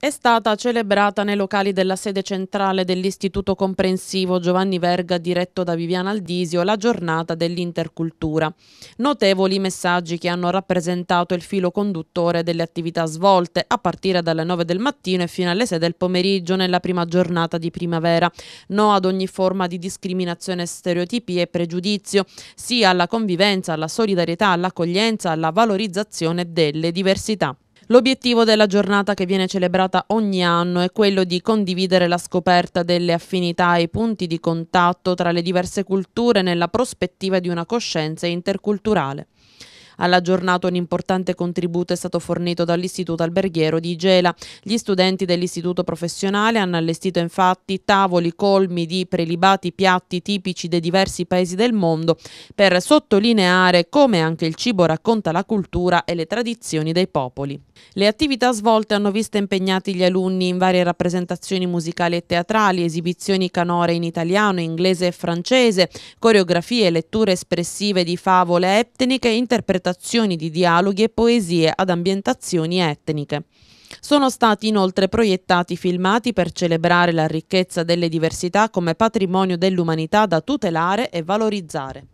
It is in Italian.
è stata celebrata nei locali della sede centrale dell'Istituto Comprensivo Giovanni Verga diretto da Viviana Aldisio la giornata dell'intercultura. Notevoli messaggi che hanno rappresentato il filo conduttore delle attività svolte a partire dalle 9 del mattino e fino alle 6 del pomeriggio nella prima giornata di primavera. No ad ogni forma di discriminazione, stereotipi e pregiudizio, sì alla convivenza, alla solidarietà, all'accoglienza, alla valorizzazione delle diversità. L'obiettivo della giornata che viene celebrata ogni anno è quello di condividere la scoperta delle affinità e i punti di contatto tra le diverse culture nella prospettiva di una coscienza interculturale. Alla giornata un importante contributo è stato fornito dall'Istituto Alberghiero di Gela. Gli studenti dell'istituto professionale hanno allestito infatti tavoli colmi di prelibati piatti tipici dei diversi paesi del mondo per sottolineare come anche il cibo racconta la cultura e le tradizioni dei popoli. Le attività svolte hanno visto impegnati gli alunni in varie rappresentazioni musicali e teatrali, esibizioni canore in italiano, inglese e francese, coreografie, letture espressive di favole etniche e interpretazioni recitazioni di dialoghi e poesie ad ambientazioni etniche. Sono stati inoltre proiettati filmati per celebrare la ricchezza delle diversità come patrimonio dell'umanità da tutelare e valorizzare.